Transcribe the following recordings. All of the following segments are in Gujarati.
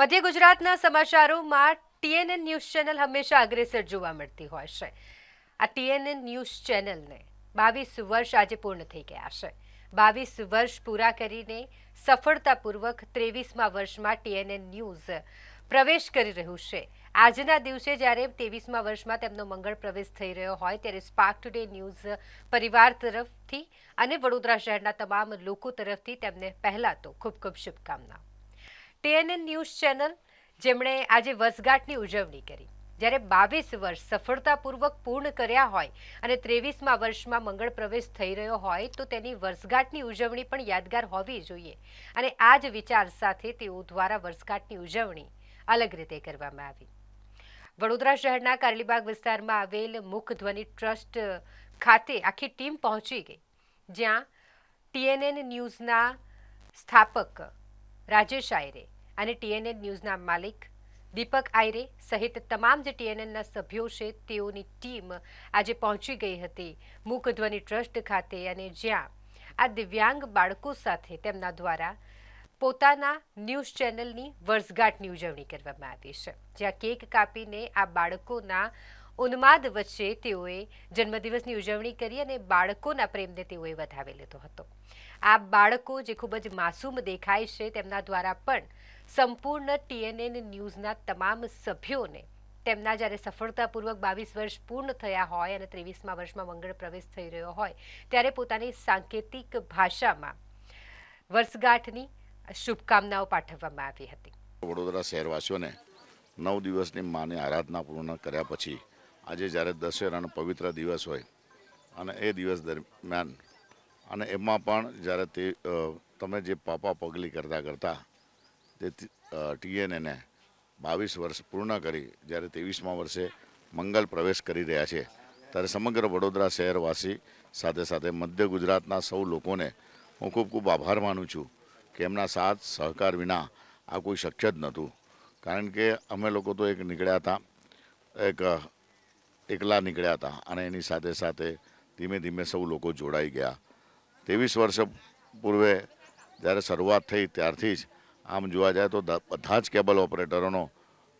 મધ્ય ગુજરાતના સમાચારોમાં ટીએનએન ન્યૂઝ ચેનલ હંમેશા અગ્રેસર જોવા મળતી હોય છે આ ટીએનએન ન્યૂઝ ચેનલને બાવીસ વર્ષ આજે પૂર્ણ થઈ ગયા છે બાવીસ વર્ષ પૂરા કરીને સફળતાપૂર્વક ત્રેવીસમાં વર્ષમાં ટીએનએન ન્યૂઝ પ્રવેશ કરી રહ્યું છે આજના દિવસે જ્યારે ત્રેવીસમાં વર્ષમાં તેમનો મંગળ પ્રવેશ થઈ રહ્યો હોય ત્યારે સ્પાર્ક ટુડે ન્યૂઝ પરિવાર તરફથી અને વડોદરા શહેરના તમામ લોકો તરફથી તેમને પહેલાં તો ખૂબ ખૂબ શુભકામનાઓ ટીએનએન ન્યૂઝ ચેનલ જેમણે આજે વર્ષગાંઠની ઉજવણી કરી જ્યારે બાવીસ વર્ષ સફળતાપૂર્વક પૂર્ણ કર્યા હોય અને ત્રેવીસમાં વર્ષમાં મંગળ પ્રવેશ થઈ રહ્યો હોય તો તેની વર્ષગાંઠની ઉજવણી પણ યાદગાર હોવી જોઈએ અને આ જ વિચાર સાથે તેઓ દ્વારા વર્ષગાંઠની ઉજવણી અલગ રીતે કરવામાં આવી વડોદરા શહેરના કારલીબાગ વિસ્તારમાં આવેલ મુખધ્વનિ ટ્રસ્ટ ખાતે આખી ટીમ પહોંચી ગઈ જ્યાં ટીએનએન ન્યૂઝના સ્થાપક રાજેશ આયરે અને ટીએનએન ન્યૂઝના માલિક દીપક આયરે સહિત તમામ જે ટીએનએનના સભ્યો છે તેઓની ટીમ આજે પહોંચી ગઈ હતી મૂકધ્વનિ ટ્રસ્ટ ખાતે અને જ્યાં આ દિવ્યાંગ બાળકો સાથે તેમના દ્વારા પોતાના ન્યૂઝ ચેનલની વર્ષગાંઠની ઉજવણી કરવામાં આવી છે જ્યાં કેક કાપીને આ બાળકોના ઉન્માદ વચ્ચે તેઓએ જન્મદિવસની ઉજવણી કરી અને બાળકોના પ્રેમને તેઓએ વધાવી લીધો હતો આ બાળકો જે ખૂબ જ માસૂમ દેખાય છે તેમના દ્વારા પણ સંપૂર્ણ ટીએનએન ન્યૂઝના તમામ સભ્યોને તેમના જ્યારે સફળતાપૂર્વક બાવીસ વર્ષ પૂર્ણ થયા હોય અને ત્રેવીસમાં વર્ષમાં મંગળ પ્રવેશ થઈ રહ્યો હોય ત્યારે પોતાની સાંકેતિક ભાષામાં વર્ષગાંઠની શુભકામનાઓ પાઠવવામાં આવી હતી વડોદરા શહેરવાસીઓને નવ દિવસની માની આરાધના પૂર્ણ કર્યા પછી આજે જ્યારે દશેરાનો પવિત્ર દિવસ હોય અને એ દિવસ દરમિયાન અને એમાં પણ જ્યારે તે તમે જે પાપા પગલી કરતાં કરતાં તે ટીએનએને બાવીસ વર્ષ પૂર્ણ કરી જ્યારે ત્રેવીસમાં વર્ષે મંગલ પ્રવેશ કરી રહ્યા છે ત્યારે સમગ્ર વડોદરા શહેરવાસી સાથે સાથે મધ્ય ગુજરાતના સૌ લોકોને હું ખૂબ ખૂબ આભાર માનું છું કે એમના સાથ સહકાર વિના આ કોઈ શક્ય જ નહોતું કારણ કે અમે લોકો તો એક નીકળ્યા હતા એક એકલા નીકળ્યા હતા અને એની સાથે સાથે ધીમે ધીમે સૌ લોકો જોડાઈ ગયા ત્રેવીસ વર્ષ પૂર્વે જ્યારે શરૂઆત થઈ ત્યારથી જ આમ જોવા જાય તો બધા જ કેબલ ઓપરેટરોનો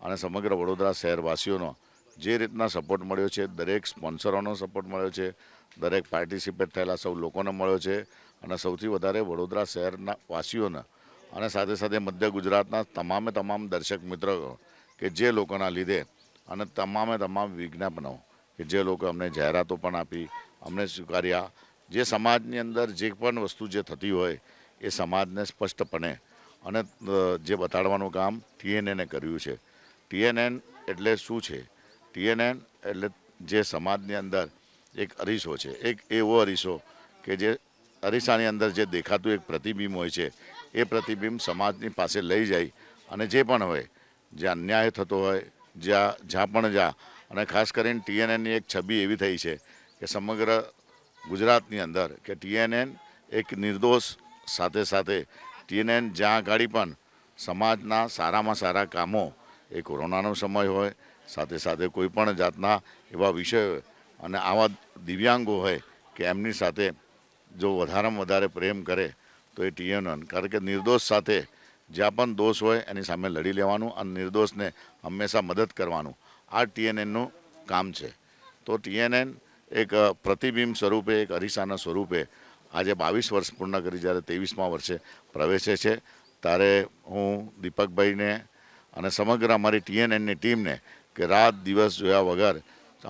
અને સમગ્ર વડોદરા શહેરવાસીઓનો જે રીતના સપોર્ટ મળ્યો છે દરેક સ્પોન્સરોનો સપોર્ટ મળ્યો છે દરેક પાર્ટિસિપેટ થયેલા સૌ લોકોને મળ્યો છે અને સૌથી વધારે વડોદરા શહેરના વાસીઓના અને સાથે સાથે મધ્ય ગુજરાતના તમામે તમામ દર્શક મિત્રો કે જે લોકોના લીધે અને તમામે તમામ વિજ્ઞાપનો કે જે લોકો અમને જાહેરાતો પણ આપી અમને સ્વીકાર્યા જે સમાજની અંદર જે પણ વસ્તુ જે થતી હોય એ સમાજને સ્પષ્ટપણે અને જે બતાડવાનું કામ ટીએનએને કર્યું છે ટીએનએન એટલે શું છે ટીએનએન એટલે જે સમાજની અંદર એક અરીસો છે એક એવો અરીસો કે જે અરીસાની અંદર જે દેખાતું એક પ્રતિબિંબ હોય છે એ પ્રતિબિંબ સમાજની પાસે લઈ જાય અને જે પણ હોય જે અન્યાય થતો હોય જ્યાં જ્યાં પણ જ્યાં અને ખાસ કરીને ટીએનએનની એક છબી એવી થઈ છે કે સમગ્ર ગુજરાતની અંદર કે ટીએનએન એક નિર્દોષ સાથે સાથે ટીએનએન જ્યાં આગળ પણ સમાજના સારામાં સારા કામો એ કોરોનાનો સમય હોય સાથે સાથે કોઈ પણ જાતના એવા વિષયો અને આવા દિવ્યાંગો હોય કે એમની સાથે જો વધારેમાં વધારે પ્રેમ કરે તો એ ટીએનએન કારણ કે નિર્દોષ સાથે જ્યાં પણ દોષ હોય એની સામે લડી લેવાનું અને નિર્દોષને હંમેશા મદદ કરવાનું આ ટીએનએનનું કામ છે તો ટીએનએન એક પ્રતિબિંબ સ્વરૂપે એક અરીસાના સ્વરૂપે આજે બાવીસ વર્ષ પૂર્ણ કરી જ્યારે ત્રેવીસમાં વર્ષે પ્રવેશે છે ત્યારે હું દીપકભાઈને અને સમગ્ર અમારી ટીએનએનની ટીમને કે રાત દિવસ જોયા વગર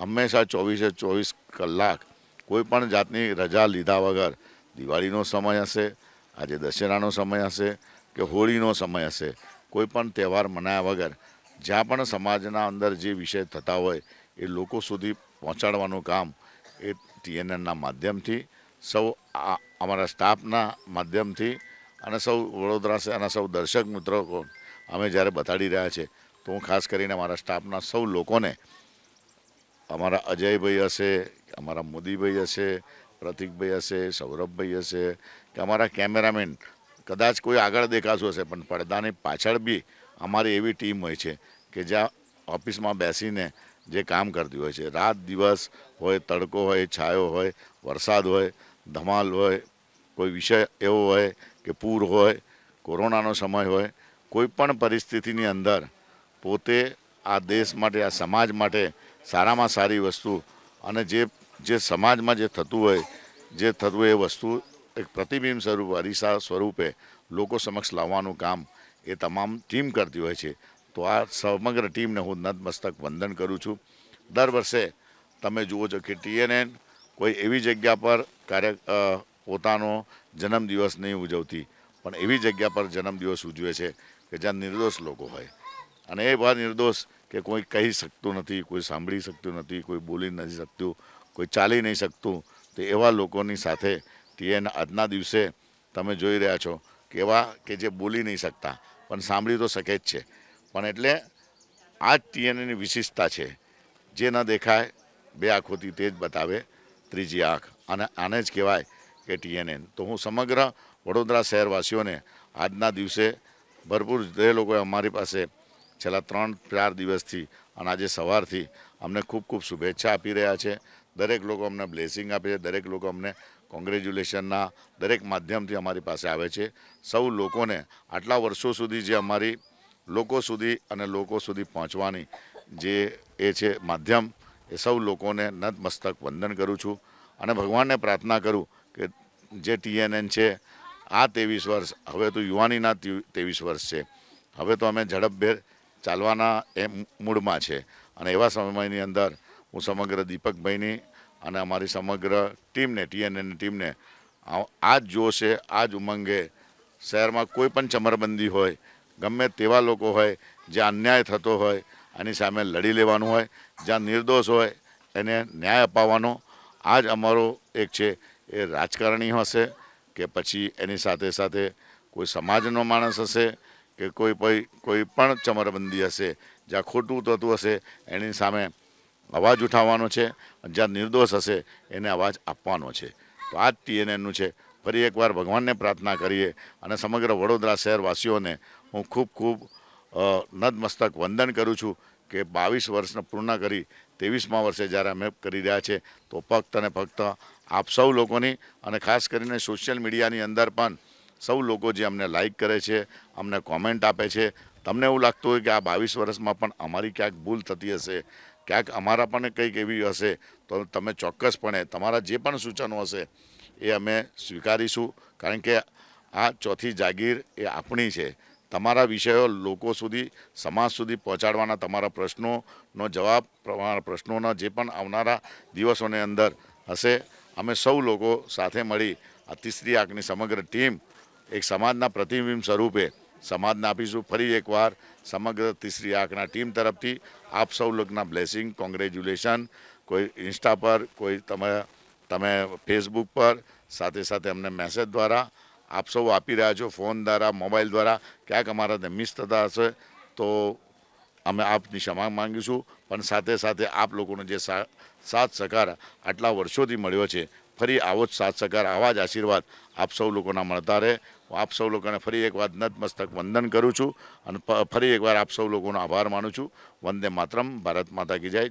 હંમેશા ચોવીસે ચોવીસ કલાક કોઈ પણ જાતની રજા લીધા વગર દિવાળીનો સમય હશે આજે દશેરાનો સમય હશે કે હોળીનો સમય હશે કોઈ પણ તહેવાર મનાયા વગર જ્યાં પણ સમાજના અંદર જે વિષય થતા હોય એ લોકો સુધી પહોંચાડવાનું કામ એ ટીએનએનના માધ્યમથી સૌ અમારા સ્ટાફના માધ્યમથી અને સૌ વડોદરા અને સૌ દર્શક મિત્રો અમે જ્યારે બતાડી રહ્યા છે તો હું ખાસ કરીને અમારા સ્ટાફના સૌ લોકોને અમારા અજયભાઈ હશે અમારા મોદીભાઈ હશે પ્રતિકભાઈ હશે સૌરભભાઈ હશે કે અમારા કેમેરામેન કદાચ કોઈ આગળ દેખાશું હશે પણ પડદાની પાછળ બી અમારી એવી ટીમ હોય છે કે જ્યાં ઓફિસમાં બેસીને જે કામ કરતી હોય છે રાત દિવસ હોય તડકો હોય છાયો હોય વરસાદ હોય ધમાલ હોય કોઈ વિષય એવો હોય કે પૂર હોય કોરોનાનો સમય હોય કોઈ પણ પરિસ્થિતિની અંદર પોતે આ દેશ માટે આ સમાજ માટે સારામાં સારી વસ્તુ અને જે જે સમાજમાં જે થતું હોય જે થતું હોય એ વસ્તુ એક પ્રતિબિંબ સ્વરૂપ અરીસા સ્વરૂપે લોકો સમક્ષ લાવવાનું કામ એ તમામ ટીમ કરતી હોય છે તો આ સમગ્ર ટીમને હું નતમસ્તક વંદન કરું છું દર વર્ષે તમે જુઓ છો કે ટીએનએન કોઈ એવી જગ્યા પર કાર્ય પોતાનો જન્મદિવસ નહીં ઉજવતી પણ એવી જગ્યા પર જન્મદિવસ ઉજવે છે કે જ્યાં નિર્દોષ લોકો હોય અને એ બધા નિર્દોષ કે કોઈ કહી શકતું નથી કોઈ સાંભળી શકતું નથી કોઈ બોલી નથી શકતું કોઈ ચાલી નહીં શકતું તો એવા લોકોની સાથે ટીએન આજના દિવસે તમે જોઈ રહ્યા છો કે એવા કે જે બોલી નહીં શકતા પણ સાંભળી તો શકે જ છે પણ એટલે આ જ ટીએનએની વિશેષતા છે જે ન દેખાય બે આંખોથી તે જ બતાવે ત્રીજી આંખ અને આને જ કહેવાય કે ટીએનએન તો હું સમગ્ર વડોદરા શહેરવાસીઓને આજના દિવસે ભરપૂર જે લોકોએ અમારી પાસે છેલ્લા ત્રણ ચાર દિવસથી અને આજે સવારથી અમને ખૂબ ખૂબ શુભેચ્છા આપી રહ્યા છે દરેક લોકો અમને બ્લેસિંગ આપે છે દરેક લોકો અમને કોંગ્રેચ્યુલેશનના દરેક માધ્યમથી અમારી પાસે આવે છે સૌ લોકોને આટલા વર્ષો સુધી જે અમારી લોકો સુધી અને લોકો સુધી પહોંચવાની જે એ છે માધ્યમ એ સૌ લોકોને નતમસ્તક વંદન કરું છું અને ભગવાનને પ્રાર્થના કરું કે જે ટીએનએન છે આ ત્રેવીસ વર્ષ હવે તો યુવાનીના ત્રેવીસ વર્ષ છે હવે તો અમે ઝડપભેર ચાલવાના એ મૂળમાં છે અને એવા સમયની અંદર હું સમગ્ર દીપકભાઈની અને અમારી સમગ્ર ટીમને ટીએનએનની ટીમને આ જ જોશે આ જ ઉમંગે શહેરમાં કોઈ પણ ચમરબંદી હોય ગમે તેવા લોકો હોય જે અન્યાય થતો હોય આની સામે લડી લેવાનું હોય જ્યાં નિર્દોષ હોય એને ન્યાય અપાવવાનો આ જ અમારો એક છે એ રાજકારણી હશે કે પછી એની સાથે સાથે કોઈ સમાજનો માણસ હશે કે કોઈ કોઈ કોઈ પણ ચમરબંદી હશે જ્યાં ખોટું થતું હશે એની સામે અવાજ ઉઠાવવાનો છે જ્યાં નિર્દોષ હશે એને અવાજ આપવાનો છે તો આ જ ટીએનએનનું છે ફરી એકવાર ભગવાનને પ્રાર્થના કરીએ અને સમગ્ર વડોદરા શહેરવાસીઓને હું ખૂબ ખૂબ નદમસ્તક વંદન કરું છું કે બાવીસ વર્ષને પૂર્ણ કરી ત્રેવીસમા વર્ષે જ્યારે અમે કરી રહ્યા છે તો ફક્ત અને ફક્ત આપ સૌ લોકોની અને ખાસ કરીને સોશિયલ મીડિયાની અંદર પણ સૌ લોકો જે અમને લાઇક કરે છે અમને કોમેન્ટ આપે છે તમને એવું લાગતું હોય કે આ બાવીસ વર્ષમાં પણ અમારી ક્યાંક ભૂલ થતી હશે ક્યાંક અમારા પણ કંઈક એવી હશે તો તમે ચોક્કસપણે તમારા જે પણ સૂચનો હશે એ અમે સ્વીકારીશું કારણ કે આ ચોથી જાગીર એ આપણી છે તમારા વિષયો લોકો સુધી સમાજ સુધી પહોંચાડવાના તમારા પ્રશ્નોનો જવાબ પ્રશ્નોના જે પણ આવનારા દિવસોની અંદર હશે અમે સૌ લોકો સાથે મળી આ તીસરી આગની સમગ્ર ટીમ એક સમાજના પ્રતિબિંબ સ્વરૂપે સમાજને આપીશું ફરી એકવાર સમગ્ર તીસરી આંકના ટીમ તરફથી આપ સૌ લોકોના બ્લેસિંગ કોંગ્રેચ્યુલેશન કોઈ ઇન્સ્ટા પર કોઈ તમે તમે ફેસબુક પર સાથે સાથે અમને મેસેજ દ્વારા આપ સૌ આપી રહ્યા છો ફોન દ્વારા મોબાઈલ દ્વારા ક્યાંક અમારાને મિસ થતા હશે તો અમે આપની ક્ષમા માંગીશું પણ સાથે સાથે આપ લોકોનો જે સાથ સહકાર આટલા વર્ષોથી મળ્યો છે ફરી આવો જ સાથ સહકાર આવા જ આશીર્વાદ આપ સૌ લોકોના મળતા રહે હું આપ સૌ લોકોને ફરી એકવાર નતમસ્તક વંદન કરું છું અને ફરી એકવાર આપ સૌ લોકોનો આભાર માનું છું વંદે માતરમ ભારત માતા કી જય